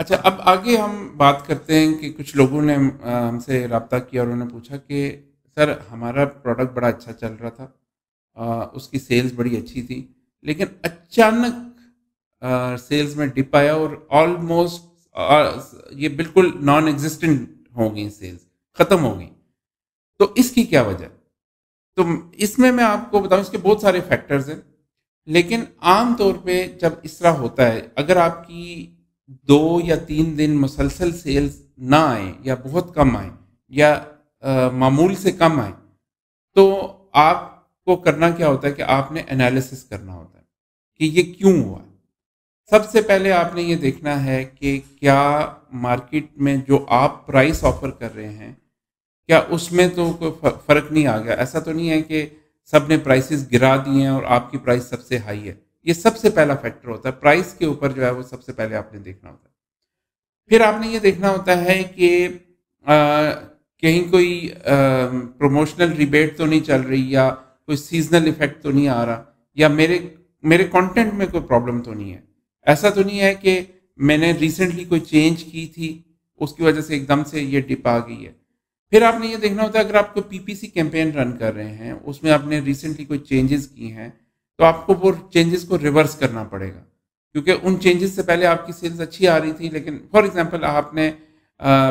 अच्छा अब आगे हम बात करते हैं कि कुछ लोगों ने हमसे रबता किया और उन्होंने पूछा कि सर हमारा प्रोडक्ट बड़ा अच्छा चल रहा था उसकी सेल्स बड़ी अच्छी थी लेकिन अचानक सेल्स में डिप आया और ऑलमोस्ट ये बिल्कुल नॉन एग्जिस्टेंट हो गई सेल्स ख़त्म हो गई तो इसकी क्या वजह तो इसमें मैं आपको बताऊं इसके बहुत सारे फैक्टर्स हैं लेकिन आम तौर पे जब इस तरह होता है अगर आपकी दो या तीन दिन मुसलसल सेल्स ना आए या बहुत कम आए या आ, मामूल से कम आए तो आपको करना क्या होता है कि आपने एनालिसिस करना होता है कि ये क्यों हुआ सबसे पहले आपने ये देखना है कि क्या मार्केट में जो आप प्राइस ऑफर कर रहे हैं क्या उसमें तो कोई फ़र्क नहीं आ गया ऐसा तो नहीं है कि सब ने प्राइसेस गिरा दिए हैं और आपकी प्राइस सबसे हाई है ये सबसे पहला फैक्टर होता है प्राइस के ऊपर जो है वो सबसे पहले आपने देखना होता है फिर आपने ये देखना होता है कि कहीं कोई प्रमोशनल रिबेट तो नहीं चल रही या कोई सीजनल इफेक्ट तो नहीं आ रहा या मेरे मेरे कंटेंट में कोई प्रॉब्लम तो नहीं है ऐसा तो नहीं है कि मैंने रिसेंटली कोई चेंज की थी उसकी वजह से एकदम से ये डिप आ गई है फिर आपने ये देखना होता है अगर आप कोई पीपीसी कैंपेन रन कर रहे हैं उसमें आपने रिसेंटली कोई चेंजेस की हैं तो आपको वो चेंजेस को रिवर्स करना पड़ेगा क्योंकि उन चेंजेस से पहले आपकी सेल्स अच्छी आ रही थी लेकिन फॉर एग्जांपल आपने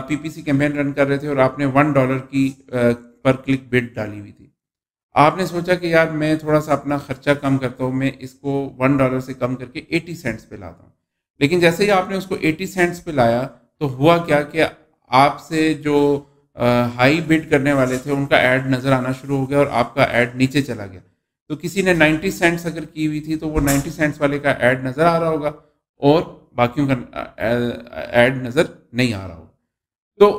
पीपीसी कैंपेन रन कर रहे थे और आपने वन डॉलर की पर क्लिक बिड डाली हुई थी आपने सोचा कि यार मैं थोड़ा सा अपना खर्चा कम करता हूँ मैं इसको वन डॉलर से कम करके एटी सेंट्स पे लाता हूँ लेकिन जैसे ही आपने उसको एटी सेंट्स पे लाया तो हुआ क्या कि आपसे जो हाई बिड करने वाले थे उनका एड नज़र आना शुरू हो गया और आपका एड नीचे चला गया तो किसी ने 90 सेंट्स अगर की हुई थी तो वो 90 सेंट्स वाले का ऐड नज़र आ रहा होगा और बाकियों का ऐड नज़र नहीं आ रहा होगा तो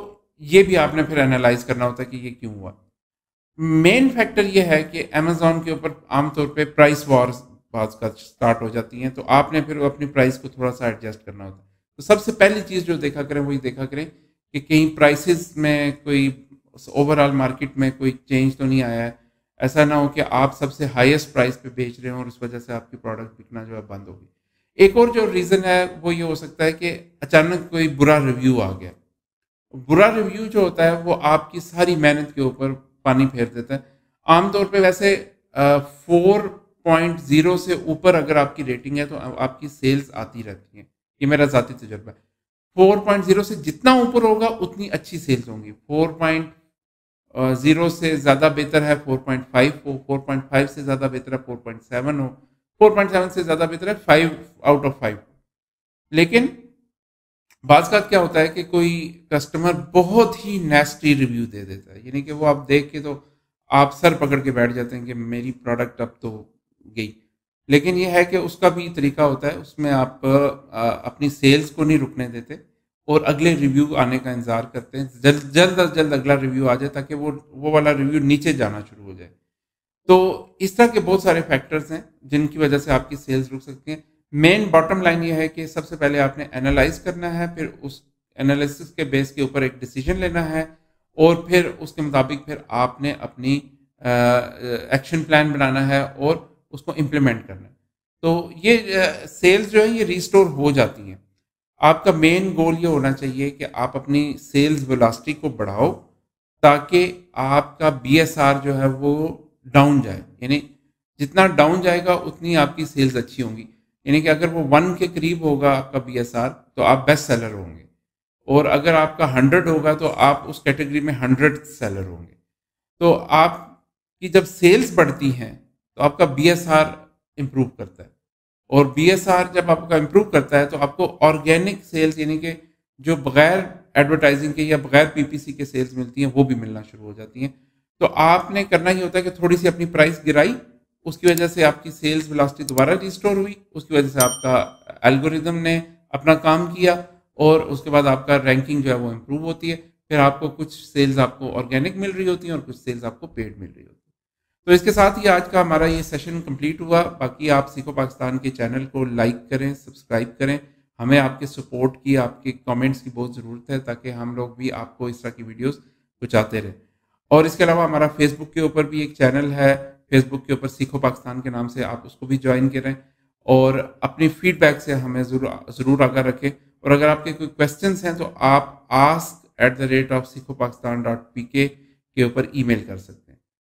ये भी आपने फिर एनालाइज करना होता कि ये क्यों हुआ मेन फैक्टर ये है कि अमेजोन के ऊपर आमतौर पे प्राइस वॉर्स बात का स्टार्ट हो जाती हैं तो आपने फिर अपनी प्राइस को थोड़ा सा एडजस्ट करना होता है तो सबसे पहली चीज़ जो देखा करें वही देखा करें कि कहीं प्राइसेस में कोई ओवरऑल मार्केट में कोई चेंज तो नहीं आया है ऐसा ना हो कि आप सबसे हाईएस्ट प्राइस पे बेच रहे हो और उस वजह से आपकी प्रोडक्ट बिकना जो है बंद होगी एक और जो रीज़न है वो ये हो सकता है कि अचानक कोई बुरा रिव्यू आ गया बुरा रिव्यू जो होता है वो आपकी सारी मेहनत के ऊपर पानी फेर देता है आमतौर पर वैसे फोर पॉइंट ज़ीरो से ऊपर अगर आपकी रेटिंग है तो आपकी सेल्स आती रहती हैं ये मेरा ज़ाती तजर्बा है फोर पॉइंट ज़ीरो से जितना ऊपर होगा उतनी अच्छी सेल्स होंगी फोर पॉइंट ज़ीरो से ज़्यादा बेहतर है 4.5 हो 4.5 से ज़्यादा बेहतर है 4.7 हो 4.7 से ज़्यादा बेहतर है 5 आउट ऑफ 5 लेकिन बाज का क्या होता है कि कोई कस्टमर बहुत ही नेस्टी रिव्यू दे देता है यानी कि वो आप देख के तो आप सर पकड़ के बैठ जाते हैं कि मेरी प्रोडक्ट अब तो गई लेकिन यह है कि उसका भी तरीका होता है उसमें आप अपनी सेल्स को नहीं रुकने देते और अगले रिव्यू आने का इंतज़ार करते हैं जल्द जल्द अज जल्द अगला रिव्यू आ जाए ताकि वो वो वाला रिव्यू नीचे जाना शुरू हो जाए तो इस तरह के बहुत सारे फैक्टर्स हैं जिनकी वजह से आपकी सेल्स रुक सकती हैं मेन बॉटम लाइन ये है कि सबसे पहले आपने एनालाइज करना है फिर उस एनालिसिस के बेस के ऊपर एक डिसीजन लेना है और फिर उसके मुताबिक फिर आपने अपनी एक्शन प्लान बनाना है और उसको इम्प्लीमेंट करना है तो ये सेल्स जो है ये रिस्टोर हो जाती हैं आपका मेन गोल ये होना चाहिए कि आप अपनी सेल्स वेलोसिटी को बढ़ाओ ताकि आपका बी जो है वो डाउन जाए यानी जितना डाउन जाएगा उतनी आपकी सेल्स अच्छी होंगी यानी कि अगर वो वन के करीब होगा आपका बी तो आप बेस्ट सेलर होंगे और अगर आपका हंड्रेड होगा तो आप उस कैटेगरी में हंड्रेड सेलर होंगे तो आपकी जब सेल्स बढ़ती हैं तो आपका बी एस आर इम्प्रूव करता है और बी जब आपका इम्प्रूव करता है तो आपको ऑर्गेनिक सेल्स यानी कि जो बगैर एडवर्टाइजिंग के या बगैर पीपीसी के सेल्स मिलती हैं वो भी मिलना शुरू हो जाती हैं तो आपने करना ही होता है कि थोड़ी सी अपनी प्राइस गिराई उसकी वजह से आपकी सेल्स वेलोसिटी दोबारा रिस्टोर हुई उसकी वजह से आपका एल्गोरिदम ने अपना काम किया और उसके बाद आपका रैंकिंग जो है वो इम्प्रूव होती है फिर आपको कुछ सेल्स आपको ऑर्गेनिक मिल रही होती हैं और कुछ सेल्स आपको पेड मिल रही होती है तो इसके साथ ही आज का हमारा ये सेशन कंप्लीट हुआ बाकी आप सीखो पाकिस्तान के चैनल को लाइक करें सब्सक्राइब करें हमें आपके सपोर्ट की आपके कमेंट्स की बहुत ज़रूरत है ताकि हम लोग भी आपको इस तरह की वीडियोस पहुँचाते रहें और इसके अलावा हमारा फेसबुक के ऊपर भी एक चैनल है फेसबुक के ऊपर सीखो पाकिस्तान के नाम से आप उसको भी ज्वाइन करें और अपनी फीडबैक से हमें ज़रूर ज़रूर आगा रखें और अगर आपके कोई क्वेश्चन हैं तो आप ask at the rate of सीखो पाकिस्तान डॉट पी के ऊपर ई मेल कर सकते हैं